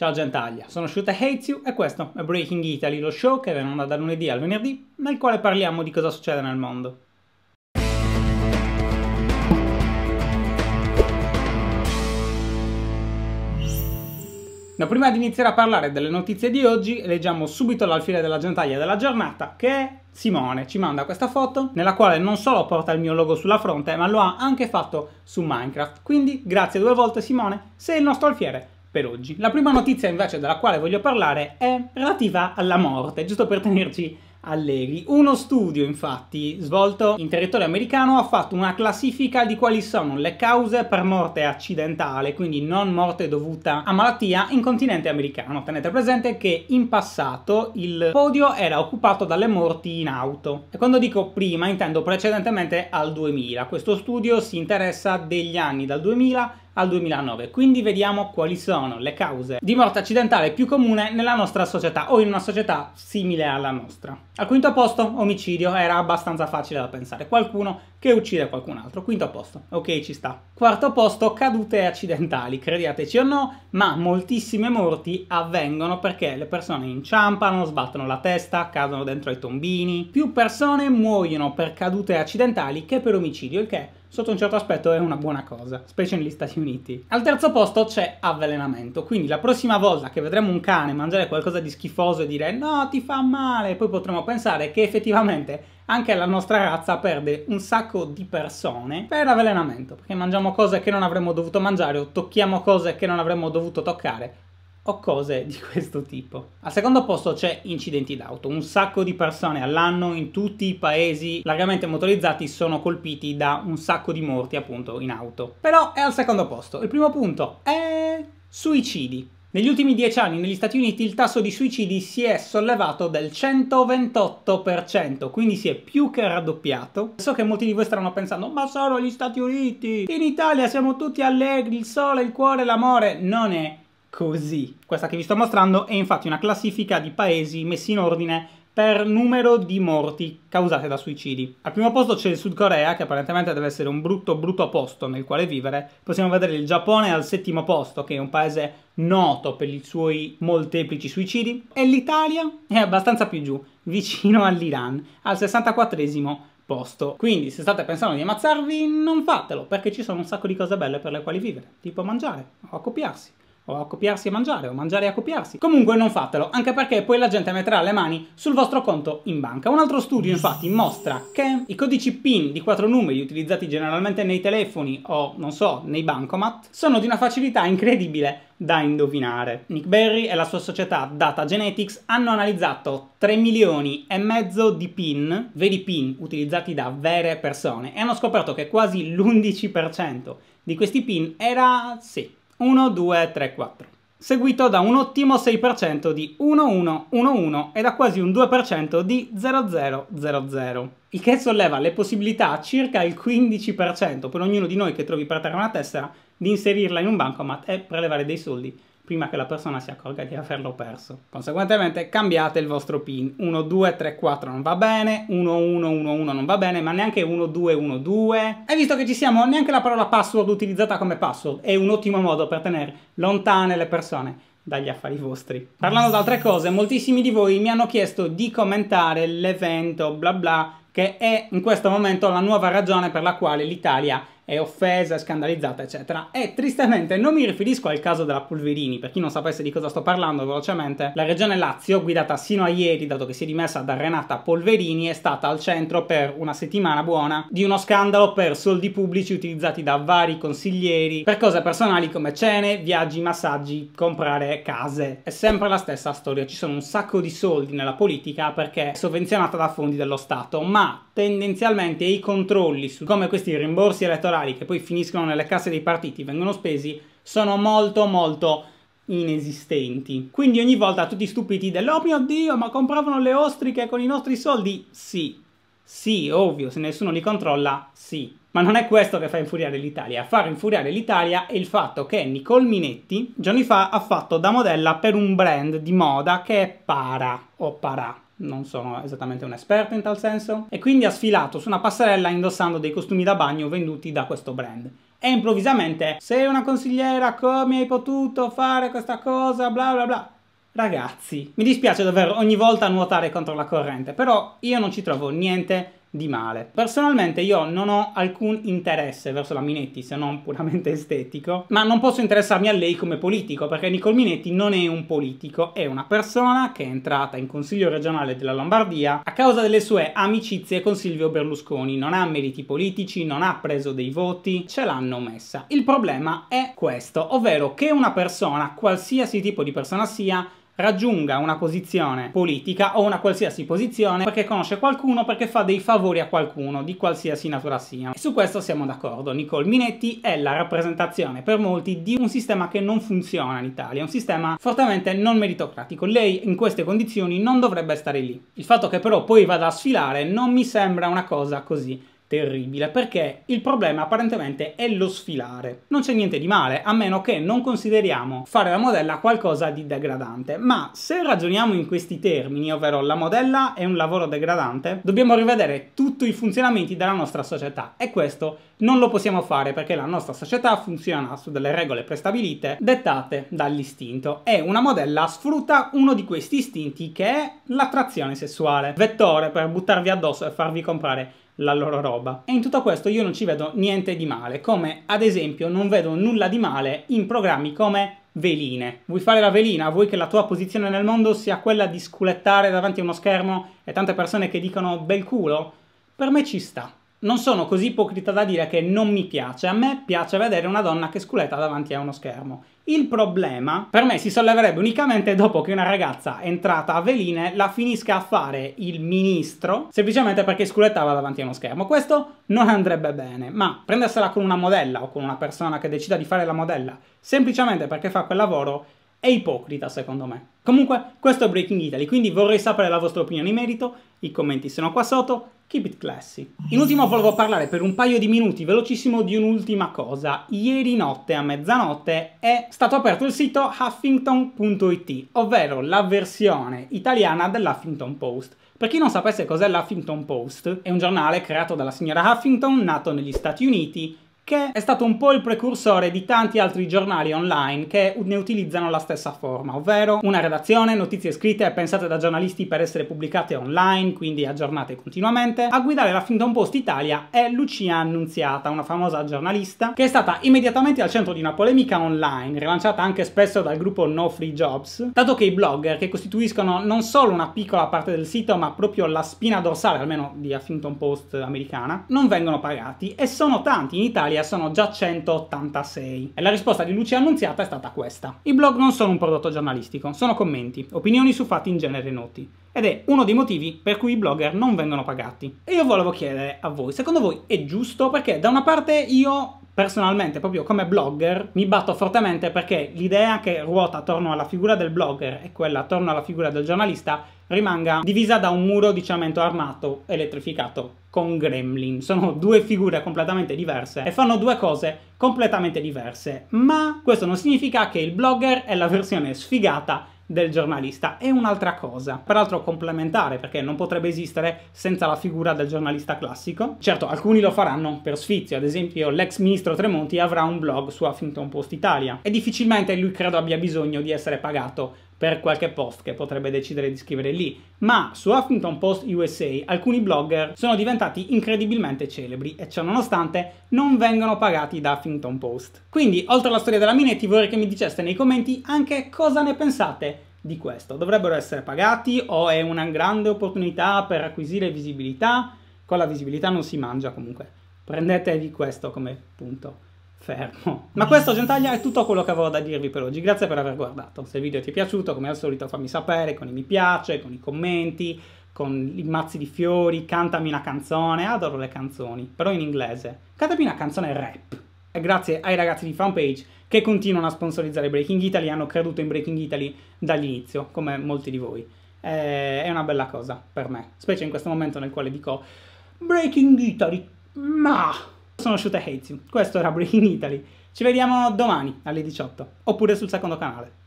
Ciao Gentaglia, sono Shuta Hates You e questo è Breaking Italy, lo show che viene onda dal lunedì al venerdì, nel quale parliamo di cosa succede nel mondo. Ma prima di iniziare a parlare delle notizie di oggi, leggiamo subito l'alfiere della gentaglia della giornata, che è Simone. Ci manda questa foto, nella quale non solo porta il mio logo sulla fronte, ma lo ha anche fatto su Minecraft. Quindi, grazie due volte Simone, sei il nostro alfiere per oggi. La prima notizia invece della quale voglio parlare è relativa alla morte, giusto per tenerci allegri. Uno studio infatti svolto in territorio americano ha fatto una classifica di quali sono le cause per morte accidentale, quindi non morte dovuta a malattia in continente americano. Tenete presente che in passato il podio era occupato dalle morti in auto e quando dico prima intendo precedentemente al 2000. Questo studio si interessa degli anni dal 2000 al 2009. Quindi vediamo quali sono le cause di morte accidentale più comune nella nostra società o in una società simile alla nostra. Al quinto posto, omicidio, era abbastanza facile da pensare, qualcuno che uccide qualcun altro. Quinto posto, ok ci sta. Quarto posto, cadute accidentali, crediateci o no, ma moltissime morti avvengono perché le persone inciampano, sbattono la testa, cadono dentro ai tombini. Più persone muoiono per cadute accidentali che per omicidio, il che sotto un certo aspetto è una buona cosa, specie negli Stati Uniti. Al terzo posto c'è avvelenamento, quindi la prossima volta che vedremo un cane mangiare qualcosa di schifoso e dire no ti fa male, poi potremo pensare che effettivamente anche la nostra razza perde un sacco di persone per avvelenamento, perché mangiamo cose che non avremmo dovuto mangiare o tocchiamo cose che non avremmo dovuto toccare o cose di questo tipo. Al secondo posto c'è incidenti d'auto, un sacco di persone all'anno in tutti i paesi largamente motorizzati sono colpiti da un sacco di morti appunto in auto. Però è al secondo posto. Il primo punto è suicidi. Negli ultimi dieci anni negli Stati Uniti il tasso di suicidi si è sollevato del 128%, quindi si è più che raddoppiato. So che molti di voi staranno pensando, ma sono gli Stati Uniti, in Italia siamo tutti allegri, il sole, il cuore, l'amore. Non è così. Questa che vi sto mostrando è infatti una classifica di paesi messi in ordine per numero di morti causate da suicidi. Al primo posto c'è il Sud Corea, che apparentemente deve essere un brutto brutto posto nel quale vivere. Possiamo vedere il Giappone al settimo posto, che è un paese noto per i suoi molteplici suicidi. E l'Italia è abbastanza più giù, vicino all'Iran, al 64esimo posto. Quindi se state pensando di ammazzarvi, non fatelo, perché ci sono un sacco di cose belle per le quali vivere, tipo mangiare o accoppiarsi o a copiarsi e mangiare, o mangiare e a copiarsi. Comunque non fatelo, anche perché poi la gente metterà le mani sul vostro conto in banca. Un altro studio infatti mostra che i codici PIN di quattro numeri utilizzati generalmente nei telefoni o, non so, nei bancomat, sono di una facilità incredibile da indovinare. Nick Berry e la sua società Data Genetics hanno analizzato 3 milioni e mezzo di PIN, veri PIN utilizzati da vere persone, e hanno scoperto che quasi l'11% di questi PIN era, sì, 1, 2, 3, 4, seguito da un ottimo 6% di 1, 1, 1, 1 e da quasi un 2% di 0, 0, 0, 0. Il che solleva le possibilità a circa il 15% per ognuno di noi che trovi per terra una tessera di inserirla in un bancomat e prelevare dei soldi prima che la persona si accorga di averlo perso. Conseguentemente cambiate il vostro pin. 1, 2, 3, 4 non va bene, 1, 1, 1, 1 non va bene, ma neanche 1, 2, 1, 2. E visto che ci siamo, neanche la parola password utilizzata come password è un ottimo modo per tenere lontane le persone dagli affari vostri. Parlando di altre cose, moltissimi di voi mi hanno chiesto di commentare l'evento bla bla che è in questo momento la nuova ragione per la quale l'Italia è offesa, è scandalizzata, eccetera. E tristemente non mi riferisco al caso della Pulverini, per chi non sapesse di cosa sto parlando velocemente, la regione Lazio, guidata sino a ieri, dato che si è dimessa da Renata Polverini, è stata al centro per una settimana buona di uno scandalo per soldi pubblici utilizzati da vari consiglieri per cose personali come cene, viaggi, massaggi, comprare case. È sempre la stessa storia, ci sono un sacco di soldi nella politica perché è sovvenzionata da fondi dello Stato, ma tendenzialmente i controlli su come questi rimborsi elettorali elettorali che poi finiscono nelle casse dei partiti, vengono spesi, sono molto molto inesistenti. Quindi ogni volta tutti stupiti del oh mio dio, ma compravano le ostriche con i nostri soldi? Sì. Sì, ovvio, se nessuno li controlla, sì. Ma non è questo che fa infuriare l'Italia. A far infuriare l'Italia è il fatto che Nicole Minetti giorni fa ha fatto da modella per un brand di moda che è Para o Para non sono esattamente un esperto in tal senso, e quindi ha sfilato su una passerella indossando dei costumi da bagno venduti da questo brand. E improvvisamente, sei una consigliera, come hai potuto fare questa cosa, bla bla bla. Ragazzi, mi dispiace dover ogni volta nuotare contro la corrente, però io non ci trovo niente di male. Personalmente io non ho alcun interesse verso la Minetti se non puramente estetico, ma non posso interessarmi a lei come politico perché Nicol Minetti non è un politico, è una persona che è entrata in consiglio regionale della Lombardia a causa delle sue amicizie con Silvio Berlusconi, non ha meriti politici, non ha preso dei voti, ce l'hanno messa. Il problema è questo, ovvero che una persona, qualsiasi tipo di persona sia, raggiunga una posizione politica o una qualsiasi posizione perché conosce qualcuno, perché fa dei favori a qualcuno di qualsiasi natura sia. E su questo siamo d'accordo, Nicole Minetti è la rappresentazione per molti di un sistema che non funziona in Italia, un sistema fortemente non meritocratico. Lei in queste condizioni non dovrebbe stare lì. Il fatto che però poi vada a sfilare non mi sembra una cosa così terribile perché il problema apparentemente è lo sfilare. Non c'è niente di male, a meno che non consideriamo fare la modella qualcosa di degradante, ma se ragioniamo in questi termini, ovvero la modella è un lavoro degradante, dobbiamo rivedere tutti i funzionamenti della nostra società e questo non lo possiamo fare perché la nostra società funziona su delle regole prestabilite dettate dall'istinto e una modella sfrutta uno di questi istinti che è l'attrazione sessuale. Vettore per buttarvi addosso e farvi comprare la loro roba. E in tutto questo io non ci vedo niente di male, come ad esempio non vedo nulla di male in programmi come veline. Vuoi fare la velina? Vuoi che la tua posizione nel mondo sia quella di sculettare davanti a uno schermo e tante persone che dicono bel culo? Per me ci sta non sono così ipocrita da dire che non mi piace, a me piace vedere una donna che sculeta davanti a uno schermo. Il problema per me si solleverebbe unicamente dopo che una ragazza entrata a veline la finisca a fare il ministro semplicemente perché sculettava davanti a uno schermo. Questo non andrebbe bene, ma prendersela con una modella o con una persona che decida di fare la modella semplicemente perché fa quel lavoro è ipocrita, secondo me. Comunque, questo è Breaking Italy, quindi vorrei sapere la vostra opinione in merito. I commenti sono qua sotto. Keep it classy. In ultimo volevo parlare per un paio di minuti velocissimo di un'ultima cosa. Ieri notte a mezzanotte è stato aperto il sito huffington.it, ovvero la versione italiana dell'Huffington Post. Per chi non sapesse cos'è l'Huffington Post, è un giornale creato dalla signora Huffington, nato negli Stati Uniti, che è stato un po' il precursore di tanti altri giornali online che ne utilizzano la stessa forma, ovvero una redazione, notizie scritte e pensate da giornalisti per essere pubblicate online, quindi aggiornate continuamente. A guidare la Finton Post Italia è Lucia Annunziata, una famosa giornalista, che è stata immediatamente al centro di una polemica online, rilanciata anche spesso dal gruppo No Free Jobs, dato che i blogger, che costituiscono non solo una piccola parte del sito, ma proprio la spina dorsale, almeno di Huffington Post americana, non vengono pagati e sono tanti in Italia migliaia, sono già 186. E la risposta di Lucia Annunziata è stata questa. I blog non sono un prodotto giornalistico, sono commenti, opinioni su fatti in genere noti. Ed è uno dei motivi per cui i blogger non vengono pagati. E io volevo chiedere a voi, secondo voi è giusto? Perché da una parte io personalmente, proprio come blogger, mi batto fortemente perché l'idea che ruota attorno alla figura del blogger e quella attorno alla figura del giornalista rimanga divisa da un muro di cemento armato elettrificato con gremlin. Sono due figure completamente diverse e fanno due cose completamente diverse, ma questo non significa che il blogger è la versione sfigata del giornalista è un'altra cosa, peraltro complementare perché non potrebbe esistere senza la figura del giornalista classico. Certo, alcuni lo faranno per sfizio, ad esempio l'ex ministro Tremonti avrà un blog su Huffington Post Italia e difficilmente lui credo abbia bisogno di essere pagato per qualche post che potrebbe decidere di scrivere lì, ma su Huffington Post USA alcuni blogger sono diventati incredibilmente celebri e ciò nonostante non vengono pagati da Huffington Post. Quindi, oltre alla storia della Minetti, vorrei che mi diceste nei commenti anche cosa ne pensate di questo. Dovrebbero essere pagati o è una grande opportunità per acquisire visibilità? Con la visibilità non si mangia comunque. Prendetevi questo come punto fermo. Ma questo Gentaglia è tutto quello che avevo da dirvi per oggi, grazie per aver guardato. Se il video ti è piaciuto, come al solito fammi sapere con i mi piace, con i commenti, con i mazzi di fiori, cantami una canzone, adoro le canzoni, però in inglese. Cantami una canzone rap. E grazie ai ragazzi di Fanpage che continuano a sponsorizzare Breaking Italy, hanno creduto in Breaking Italy dall'inizio, come molti di voi. Eh, è una bella cosa per me, specie in questo momento nel quale dico Breaking Italy, ma... Sono Shuta Heizio, questo era Breaking Italy. Ci vediamo domani alle 18, oppure sul secondo canale.